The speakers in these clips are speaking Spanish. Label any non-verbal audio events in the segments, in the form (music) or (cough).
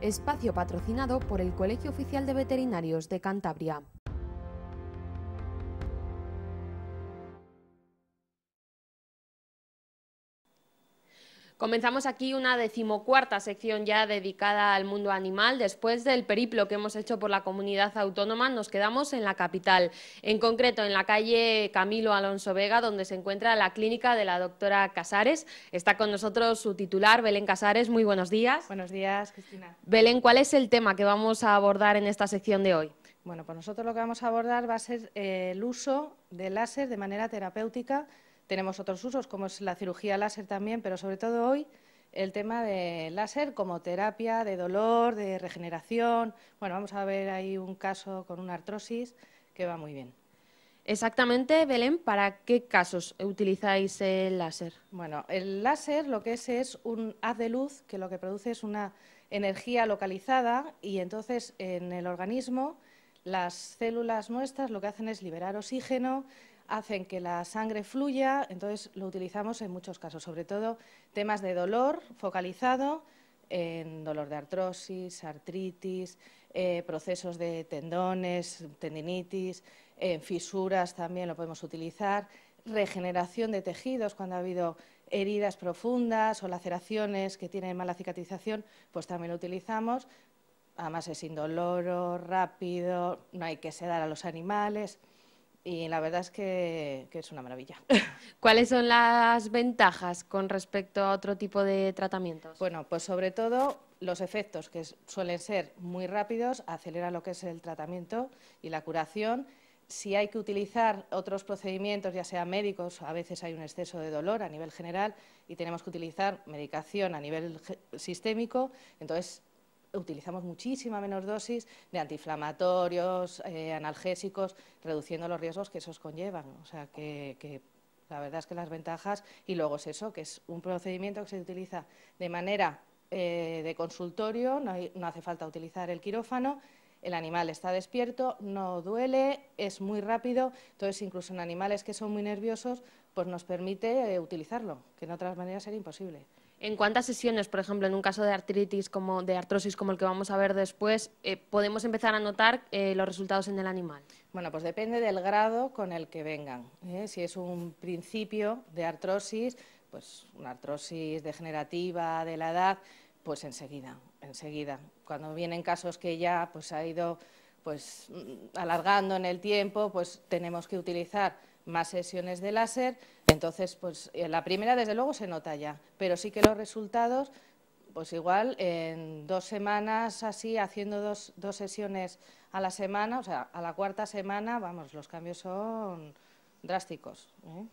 espacio patrocinado por el Colegio Oficial de Veterinarios de Cantabria. Comenzamos aquí una decimocuarta sección ya dedicada al mundo animal. Después del periplo que hemos hecho por la comunidad autónoma, nos quedamos en la capital, en concreto en la calle Camilo Alonso Vega, donde se encuentra la clínica de la doctora Casares. Está con nosotros su titular, Belén Casares. Muy buenos días. Buenos días, Cristina. Belén, ¿cuál es el tema que vamos a abordar en esta sección de hoy? Bueno, pues nosotros lo que vamos a abordar va a ser eh, el uso de láser de manera terapéutica tenemos otros usos, como es la cirugía láser también, pero sobre todo hoy el tema de láser como terapia de dolor, de regeneración. Bueno, vamos a ver ahí un caso con una artrosis que va muy bien. Exactamente, Belén, ¿para qué casos utilizáis el láser? Bueno, el láser lo que es es un haz de luz que lo que produce es una energía localizada y entonces en el organismo las células nuestras lo que hacen es liberar oxígeno hacen que la sangre fluya, entonces lo utilizamos en muchos casos, sobre todo temas de dolor focalizado, en dolor de artrosis, artritis, eh, procesos de tendones, tendinitis, en fisuras también lo podemos utilizar, regeneración de tejidos cuando ha habido heridas profundas o laceraciones que tienen mala cicatrización, pues también lo utilizamos. Además es indoloro, rápido, no hay que sedar a los animales y la verdad es que, es una maravilla. (laughs) ¿Cuáles son las ventajas con respecto a otro tipo de tratamientos? Bueno, pues sobre todo los efectos que suelen ser muy rápidos, acelera lo que es el tratamiento y la curación. Si hay que utilizar otros procedimientos, ya sean médicos, a veces hay un exceso de dolor a nivel general y tenemos que utilizar medicación a nivel sistémico, entonces utilizamos muchísima menos dosis de antiinflamatorios, eh, analgésicos, reduciendo los riesgos que esos conllevan. O sea, que, la verdad es que las ventajas, y luego es eso, que es un procedimiento que se utiliza de manera eh, de consultorio, no, hace falta utilizar el quirófano, el animal está despierto, no duele, es muy rápido, entonces incluso en animales que son muy nerviosos, pues nos permite eh, utilizarlo, que en otras maneras sería imposible. ¿En cuántas sesiones, por ejemplo, en un caso de artritis como de artrosis como el que vamos a ver después, eh, podemos empezar a notar eh, los resultados en el animal? Bueno, pues depende del grado con el que vengan. ¿eh? Si es un principio de artrosis, pues una artrosis degenerativa de la edad, pues enseguida, enseguida. Cuando vienen casos que ya pues ha ido pues mm, alargando en el tiempo, pues tenemos que utilizar más sesiones de láser. Entonces, pues eh, la primera desde luego se nota ya, pero sí que los resultados, pues igual en dos semanas así, haciendo dos, dos sesiones a la semana, o sea, a la cuarta semana, vamos, los cambios son drásticos. ¿eh?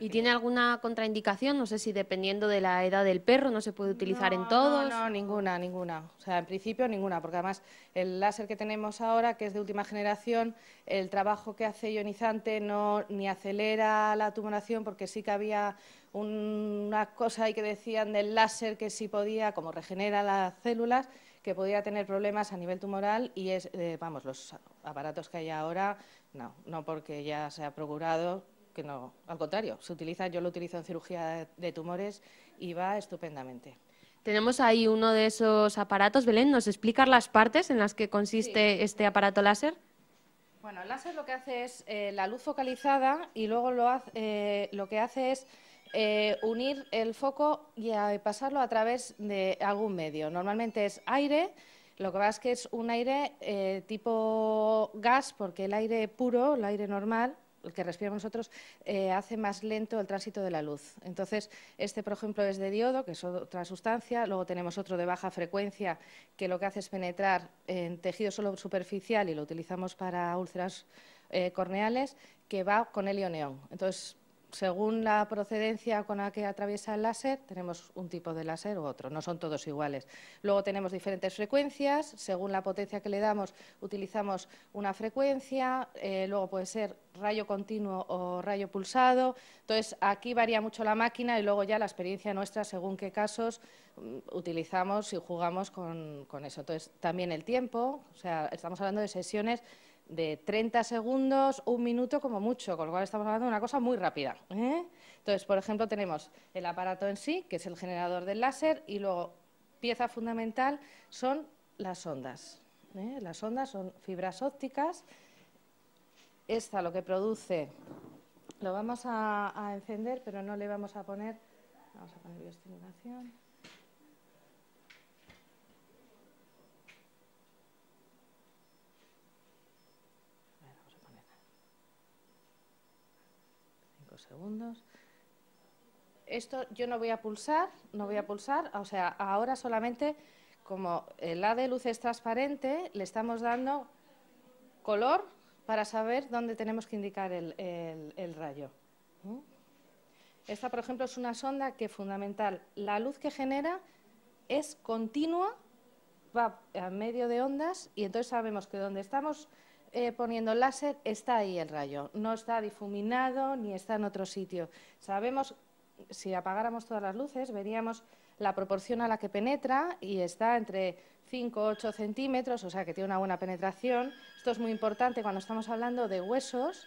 ¿Y tiene alguna contraindicación? No sé si dependiendo de la edad del perro no se puede utilizar en todos. No, no, ninguna, ninguna. O sea, en principio ninguna, porque además el láser que tenemos ahora, que es de última generación, el trabajo que hace ionizante no ni acelera la tumoración, porque sí que había una cosa ahí que decían del láser que sí podía, como regenera las células, que podía tener problemas a nivel tumoral y es, eh, vamos, los aparatos que hay ahora no, no porque ya se ha procurado que no, al contrario, se utiliza, yo lo utilizo en cirugía de tumores y va estupendamente. Tenemos ahí uno de esos aparatos. Belén, ¿nos explicas las partes en las que consiste este aparato láser? Bueno, el láser lo que hace es eh, la luz focalizada y luego lo, eh, que hace es eh, unir el foco y pasarlo a través de algún medio. Normalmente es aire, lo que pasa es que es un aire eh, tipo gas, porque el aire puro, el aire normal, el que respiramos nosotros, eh, hace más lento el tránsito de la luz. Entonces, este, por ejemplo, es de diodo, que es otra sustancia. Luego tenemos otro de baja frecuencia, que lo que hace es penetrar en tejido solo superficial y lo utilizamos para úlceras eh, corneales, que va con helio neón. Entonces, según la procedencia con la que atraviesa el láser, tenemos un tipo de láser u otro, no son todos iguales. Luego tenemos diferentes frecuencias, según la potencia que le damos utilizamos una frecuencia, eh, luego puede ser rayo continuo o rayo pulsado, entonces aquí varía mucho la máquina y luego ya la experiencia nuestra según qué casos mm, utilizamos y jugamos con, con eso. Entonces también el tiempo, o sea, estamos hablando de sesiones de 30 segundos, un minuto como mucho, con lo cual estamos hablando de una cosa muy rápida. ¿eh? Entonces, por ejemplo, tenemos el aparato en sí, que es el generador del láser, y luego pieza fundamental son las ondas. ¿eh? Las ondas son fibras ópticas. Esta lo que produce, lo vamos a, a encender, pero no le vamos a poner, vamos a poner bioestimulación. segundos. Esto yo no voy a pulsar, no voy a pulsar, o sea, ahora solamente como el A de luz es transparente, le estamos dando color para saber dónde tenemos que indicar el, rayo. Esta, por ejemplo, es una sonda que fundamental. La luz que genera es continua, va a medio de ondas y entonces sabemos que donde estamos eh, poniendo láser, está ahí el rayo, no está difuminado ni está en otro sitio. Sabemos, si apagáramos todas las luces, veríamos la proporción a la que penetra y está entre 5 o 8 centímetros, o sea que tiene una buena penetración. Esto es muy importante cuando estamos hablando de huesos,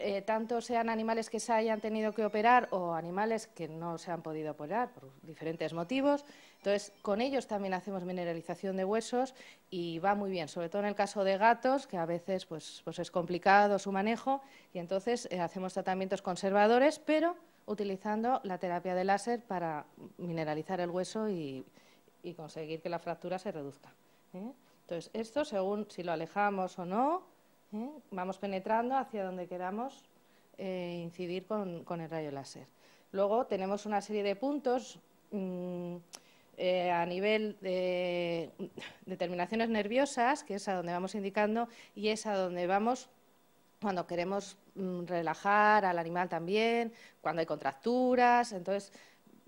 eh, tanto sean animales que se hayan tenido que operar o animales que no se han podido operar por diferentes motivos. Entonces, con ellos también hacemos mineralización de huesos y va muy bien, sobre todo en el caso de gatos, que a veces pues, pues es complicado su manejo y entonces eh, hacemos tratamientos conservadores, pero utilizando la terapia de láser para mineralizar el hueso y, conseguir que la fractura se reduzca. ¿eh? Entonces, esto según si lo alejamos o no, ¿eh? Vamos penetrando hacia donde queramos eh, incidir con, el rayo láser. Luego tenemos una serie de puntos mm, eh, a nivel de, determinaciones nerviosas, que es a donde vamos indicando y es a donde vamos cuando queremos mm, relajar al animal también, cuando hay contracturas. Entonces,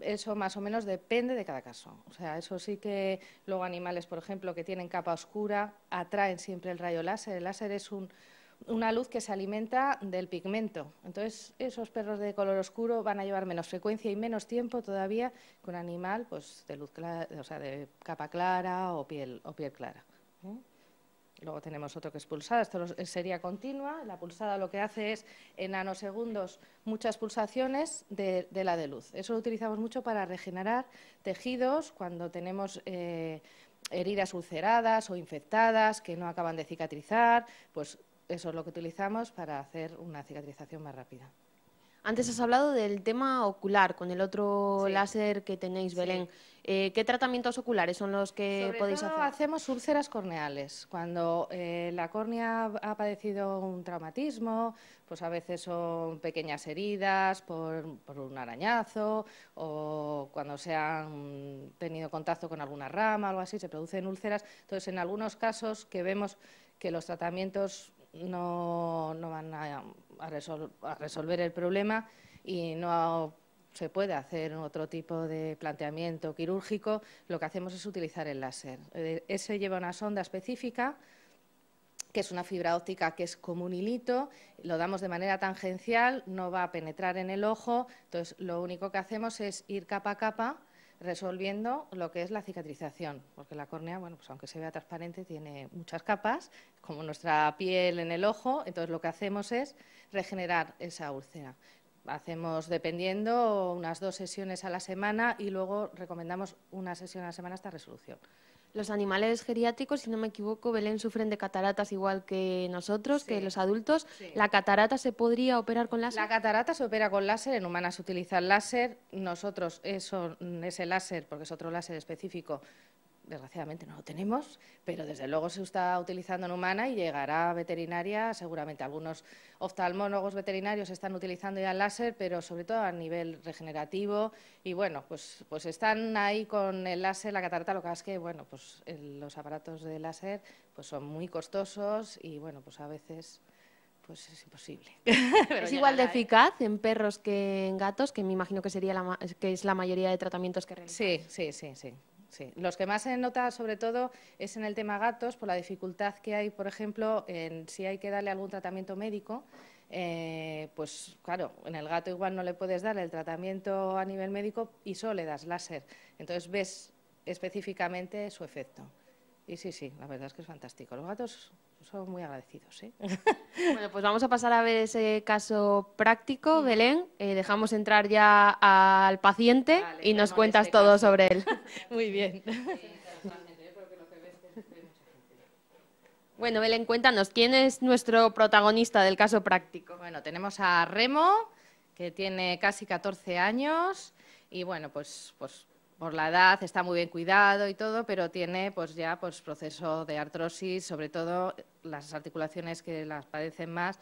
eso más o menos depende de cada caso. O sea, eso sí que luego animales, por ejemplo, que tienen capa oscura, atraen siempre el rayo láser. El láser es una luz que se alimenta del pigmento. Entonces, esos perros de color oscuro van a llevar menos frecuencia y menos tiempo todavía que un animal pues, de, luz o sea, de capa clara o piel, o piel clara. Luego tenemos otro que es pulsada, esto sería continua. La pulsada lo que hace es, en nanosegundos, muchas pulsaciones de, la de luz. Eso lo utilizamos mucho para regenerar tejidos cuando tenemos eh, heridas ulceradas o infectadas que no acaban de cicatrizar. Pues eso es lo que utilizamos para hacer una cicatrización más rápida. Antes has hablado del tema ocular, con el otro láser que tenéis, Belén. Eh, ¿Qué tratamientos oculares son los que podéis todo hacer? Hacemos úlceras corneales. Cuando eh, la córnea ha padecido un traumatismo, pues a veces son pequeñas heridas por, un arañazo o cuando se han tenido contacto con alguna rama o algo así, se producen úlceras. Entonces, en algunos casos que vemos que los tratamientos no, no van a, a, resolver el problema y no se puede hacer otro tipo de planteamiento quirúrgico, lo que hacemos es utilizar el láser. Eh, ese lleva una sonda específica, que es una fibra óptica que es como un hilito, lo damos de manera tangencial, no va a penetrar en el ojo, entonces lo único que hacemos es ir capa a capa resolviendo lo que es la cicatrización, porque la córnea, bueno, pues aunque se vea transparente, tiene muchas capas, como nuestra piel en el ojo, entonces lo que hacemos es regenerar esa úlcera. Hacemos, dependiendo, unas dos sesiones a la semana y luego recomendamos una sesión a la semana hasta resolución los animales geriátricos, si no me equivoco, Belén, sufren de cataratas igual que nosotros, que los adultos. ¿La catarata se podría operar con láser? La catarata se opera con láser, en humanas se utiliza el láser, nosotros eso, ese láser, porque es otro láser específico, desgraciadamente no lo tenemos, pero desde luego se está utilizando en humana y llegará a veterinaria. Seguramente algunos oftalmólogos veterinarios están utilizando ya el láser, pero sobre todo a nivel regenerativo. Y bueno, pues, pues están ahí con el láser, la catarata, lo que es que bueno, pues los aparatos de láser pues son muy costosos y bueno, pues a veces pues es imposible. (laughs) es igual de eficaz en perros que en gatos, que me imagino que sería la, que es la mayoría de tratamientos que realizan. Sí, sí, sí, sí. Sí, los que más se nota sobre todo es en el tema gatos, por la dificultad que hay, por ejemplo, en si hay que darle algún tratamiento médico. Eh, pues claro, en el gato igual no le puedes dar el tratamiento a nivel médico y solo le das láser. Entonces ves específicamente su efecto. Y sí, sí, la verdad es que es fantástico. Los gatos son muy agradecidos. ¿eh? (laughs) Bueno, pues vamos a pasar a ver ese caso práctico, mm. Belén. Eh, dejamos entrar ya al paciente y nos este cuentas todo sobre él. (laughs) muy bien. ¿eh? Bueno, Belén, cuéntanos, ¿quién es nuestro protagonista del caso práctico? Bueno, tenemos a Remo, que tiene casi 14 años y bueno, pues, pues por la edad está muy bien cuidado y todo, pero tiene pues ya pues proceso de artrosis, sobre todo las articulaciones que las padecen más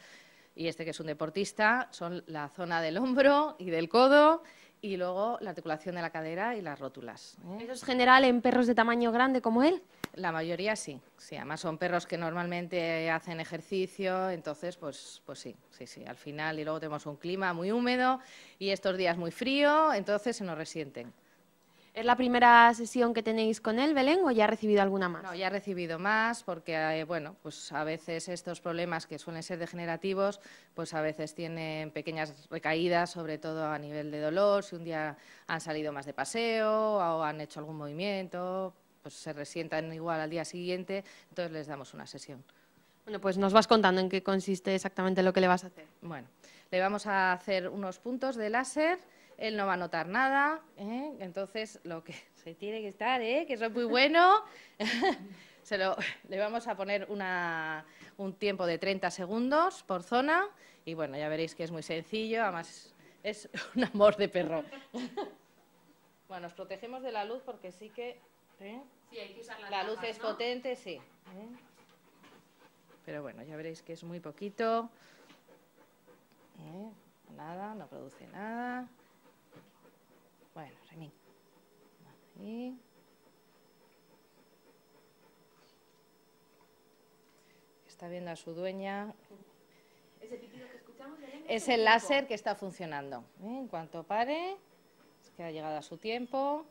y este que es un deportista son la zona del hombro y del codo y luego la articulación de la cadera y las rótulas. ¿eh? ¿Eso es general en perros de tamaño grande como él? La mayoría sí, sí, además son perros que normalmente hacen ejercicio, entonces pues, pues sí, sí, sí, al final y luego tenemos un clima muy húmedo y estos días muy frío, entonces se nos resienten. ¿Es la primera sesión que tenéis con él, Belén, o ya ha recibido alguna más? No, ya ha recibido más porque, eh, bueno, pues a veces estos problemas que suelen ser degenerativos, pues a veces tienen pequeñas recaídas, sobre todo a nivel de dolor, si un día han salido más de paseo o han hecho algún movimiento, pues se resientan igual al día siguiente, entonces les damos una sesión. Bueno, pues nos vas contando en qué consiste exactamente lo que le vas a hacer. Bueno, le vamos a hacer unos puntos de láser él no va a notar nada, ¿eh? entonces lo que (laughs) se tiene que estar, ¿eh? que eso es muy bueno, (laughs) se lo, le vamos a poner un tiempo de 30 segundos por zona y bueno, ya veréis que es muy sencillo, además es (laughs) un amor de perro. bueno, nos protegemos de la luz porque sí que... ¿eh? Sí, hay que usar la, luz es potente, sí. Pero bueno, ya veréis que es muy poquito. Nada, no produce nada. Bueno, Remín. Está viendo a su dueña. es el láser que está funcionando. ¿eh? En cuanto pare, es que ha llegado a su tiempo.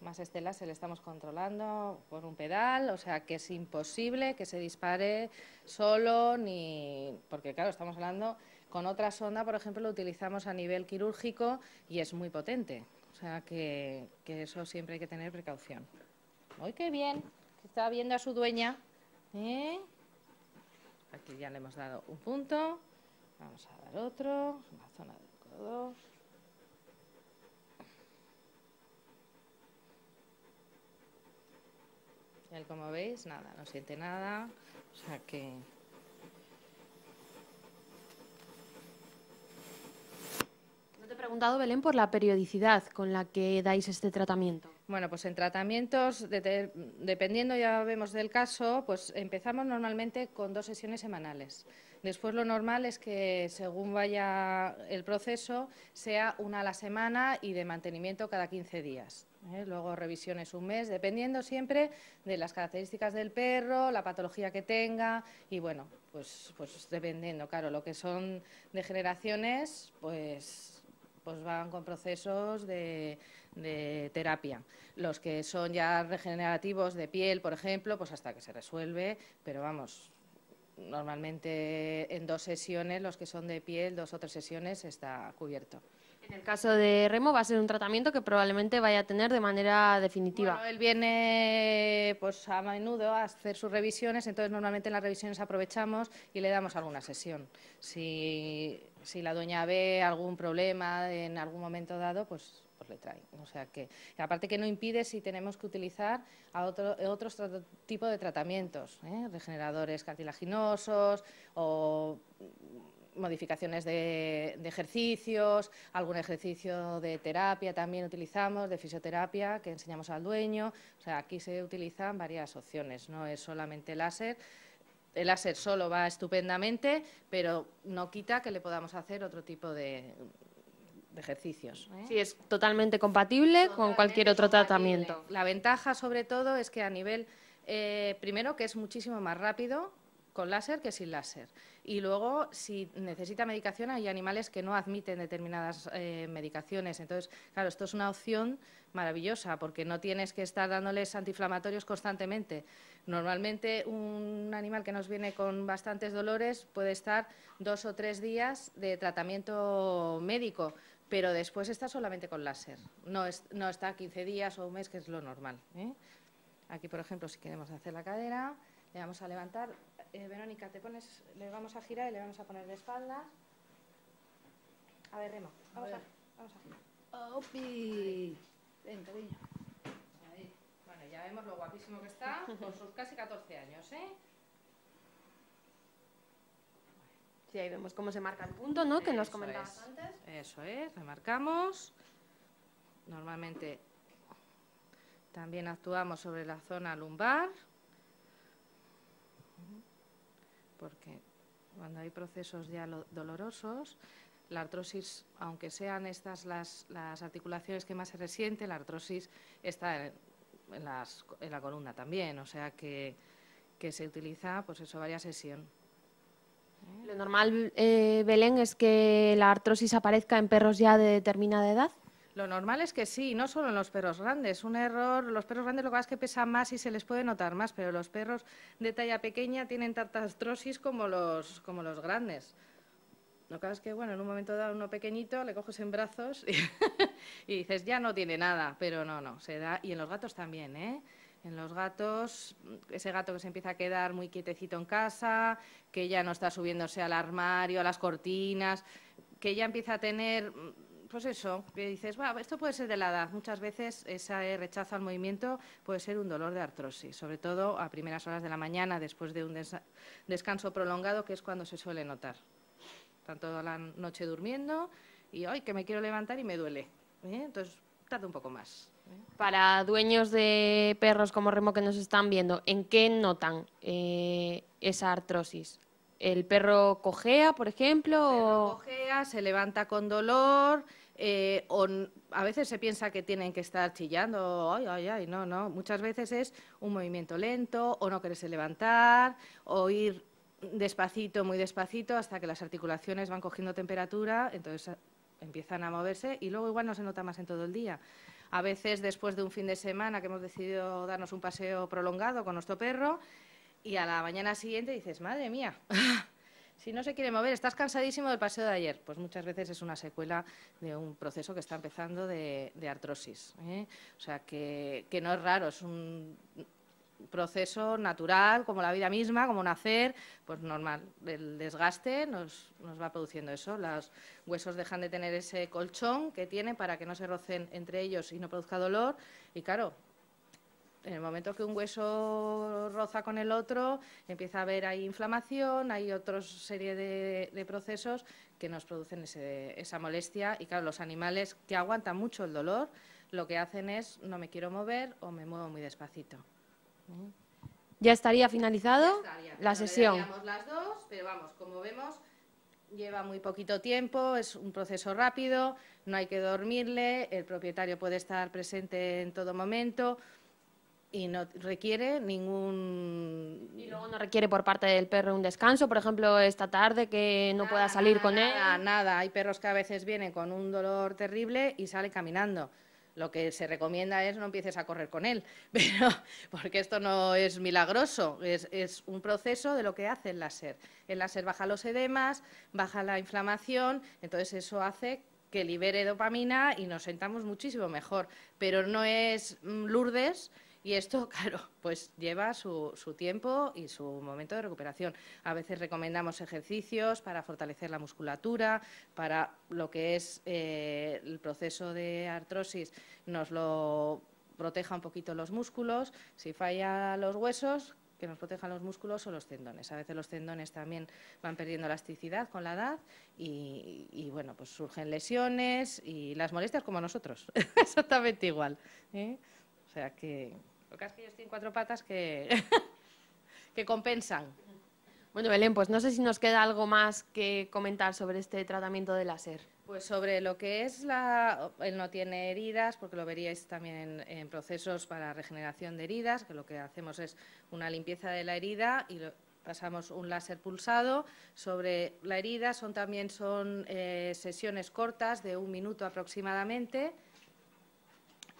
Más este láser le estamos controlando por un pedal, o sea que es imposible que se dispare solo ni. Porque, claro, estamos hablando con otra sonda, por ejemplo, lo utilizamos a nivel quirúrgico y es muy potente. O sea que, eso siempre hay que tener precaución. ¡Uy, qué bien! Está viendo a su dueña. ¿eh? Aquí ya le hemos dado un punto. Vamos a dar otro. Una zona del codo. Él, como veis, nada, no siente nada. O sea que he preguntado, Belén, por la periodicidad con la que dais este tratamiento. Bueno, pues en tratamientos, dependiendo ya vemos del caso, pues empezamos normalmente con dos sesiones semanales. Después lo normal es que según vaya el proceso sea una a la semana y de mantenimiento cada 15 días. ¿eh? Luego revisiones un mes, dependiendo siempre de las características del perro, la patología que tenga y bueno, pues, pues dependiendo, claro, lo que son degeneraciones, pues pues van con procesos de, terapia. Los que son ya regenerativos de piel, por ejemplo, pues hasta que se resuelve, pero vamos, normalmente en dos sesiones, los que son de piel, dos o tres sesiones, está cubierto. En el caso de Remo va a ser un tratamiento que probablemente vaya a tener de manera definitiva. Bueno, él viene pues a menudo a hacer sus revisiones, entonces normalmente en las revisiones aprovechamos y le damos alguna sesión. Si si la dueña ve algún problema en algún momento dado, pues, pues le trae. O sea que, aparte que no impide si tenemos que utilizar otro, otros tipos de tratamientos, ¿eh? regeneradores cartilaginosos o modificaciones de, de, ejercicios, algún ejercicio de terapia también utilizamos, de fisioterapia que enseñamos al dueño. O sea, aquí se utilizan varias opciones, no es solamente láser, el láser solo va estupendamente, pero no quita que le podamos hacer otro tipo de, ejercicios. ¿eh? Sí, es totalmente compatible con cualquier otro tratamiento. La ventaja, sobre todo, es que a nivel, eh, primero, que es muchísimo más rápido con láser que sin láser. Y luego, si necesita medicación, hay animales que no admiten determinadas eh, medicaciones. Entonces, claro, esto es una opción maravillosa porque no tienes que estar dándoles antiinflamatorios constantemente. Normalmente, un animal que nos viene con bastantes dolores puede estar dos o tres días de tratamiento médico, pero después está solamente con láser. No, está 15 días o un mes, que es lo normal. ¿eh? Aquí, por ejemplo, si queremos hacer la cadera, le vamos a levantar eh, Verónica, te pones, le vamos a girar y le vamos a poner de espaldas. A ver, Remo, vamos a, vamos a girar. ¡Opi! Ven, cariño. Ahí. Bueno, ya vemos lo guapísimo que está con sus casi 14 años, ¿eh? Sí, ahí vemos cómo se marca el punto, ¿no? Que nos comentabas antes. Eso es, remarcamos. Normalmente también actuamos sobre la zona lumbar. porque cuando hay procesos ya dolorosos, la artrosis, aunque sean estas las, articulaciones que más se resienten, la artrosis está en, la columna también, o sea que, se utiliza, pues eso, varias sesiones. Lo normal, eh, Belén, es que la artrosis aparezca en perros ya de determinada edad. Lo normal es que sí, no solo en los perros grandes. Un error, los perros grandes lo que pasa es que pesan más y se les puede notar más, pero los perros de talla pequeña tienen tantas como los, como los grandes. Lo que pasa es que, bueno, en un momento dado uno pequeñito le coges en brazos y, (laughs) y dices, ya no tiene nada, pero no, no, se da. Y en los gatos también, ¿eh? En los gatos, ese gato que se empieza a quedar muy quietecito en casa, que ya no está subiéndose al armario, a las cortinas, que ya empieza a tener pues eso, que dices, esto puede ser de la edad. Muchas veces ese rechazo al movimiento puede ser un dolor de artrosis, sobre todo a primeras horas de la mañana, después de un descanso prolongado, que es cuando se suele notar. Tanto toda la noche durmiendo y hoy que me quiero levantar y me duele. ¿eh? Entonces, tarda un poco más. ¿eh? Para dueños de perros como Remo que nos están viendo, ¿en qué notan eh, esa artrosis? ¿El perro cojea, por ejemplo? El perro cojea, se levanta con dolor, eh, o a veces se piensa que tienen que estar chillando, ay, ay, ay, no, no. Muchas veces es un movimiento lento, o no quererse levantar, o ir despacito, muy despacito, hasta que las articulaciones van cogiendo temperatura, entonces eh, empiezan a moverse y luego igual no se nota más en todo el día. A veces después de un fin de semana que hemos decidido darnos un paseo prolongado con nuestro perro y a la mañana siguiente dices, madre mía, si no se quiere mover, estás cansadísimo del paseo de ayer. Pues muchas veces es una secuela de un proceso que está empezando de, artrosis. ¿eh? O sea, que, no es raro, es un proceso natural, como la vida misma, como nacer, pues normal. El desgaste nos, va produciendo eso. Los huesos dejan de tener ese colchón que tienen para que no se rocen entre ellos y no produzca dolor. Y claro, en el momento que un hueso roza con el otro, empieza a haber ahí inflamación, hay otra serie de, procesos que nos producen esa molestia. Y claro, los animales que aguantan mucho el dolor, lo que hacen es no me quiero mover o me muevo muy despacito. ¿Mm? Ya estaría finalizado ya estaría. la sesión. las dos, pero vamos, como vemos, lleva muy poquito tiempo, es un proceso rápido, no hay que dormirle, el propietario puede estar presente en todo momento y no requiere ningún... Y luego no requiere por parte del perro un descanso, por ejemplo, esta tarde que no pueda salir con él. Nada, nada, hay perros que a veces vienen con un dolor terrible y sale caminando. Lo que se recomienda es no empieces a correr con él, (laughs) pero porque esto no es milagroso, es, es un proceso de lo que hace el láser. El láser baja los edemas, baja la inflamación, entonces eso hace que libere dopamina y nos sentamos muchísimo mejor. Pero no es mm, Lourdes y esto, (laughs) claro, pues lleva su, tiempo y su momento de recuperación. A veces recomendamos ejercicios para fortalecer la musculatura, para lo que es eh, el proceso de artrosis, nos lo proteja un poquito los músculos. Si falla los huesos, que nos protejan los músculos o los tendones. A veces los tendones también van perdiendo elasticidad con la edad y, bueno, pues surgen lesiones y las molestias como nosotros, (laughs) exactamente igual. ¿eh? O sea que lo que es que ellos tienen cuatro patas (laughs) que, compensan. Bueno, Belén, pues no sé si nos queda algo más que comentar sobre este tratamiento de láser. Pues sobre lo que es la... Él no tiene heridas, porque lo veríais también en, procesos para regeneración de heridas, que lo que hacemos es una limpieza de la herida y pasamos un láser pulsado sobre la herida. Son también son eh, sesiones cortas de un minuto aproximadamente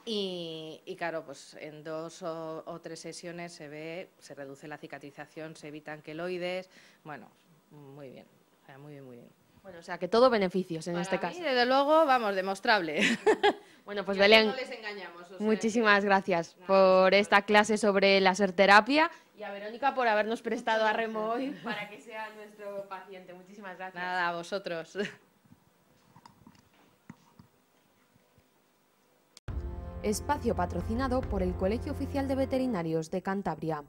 y, claro, pues en dos o, tres sesiones se ve, se reduce la cicatrización, se evitan queloides. Bueno, muy bien, o sea, muy bien, muy bien. Bueno, o sea, que todo beneficios en este caso caso. desde luego, vamos, demostrable. (laughs) bueno, pues Belén, no les engañamos, muchísimas gracias por pues esta clase sobre la serterapia y a Verónica por habernos prestado a Remo hoy (laughs) para que sea nuestro paciente. Muchísimas gracias. Nada, a vosotros. (laughs) espacio patrocinado por el Colegio Oficial de Veterinarios de Cantabria.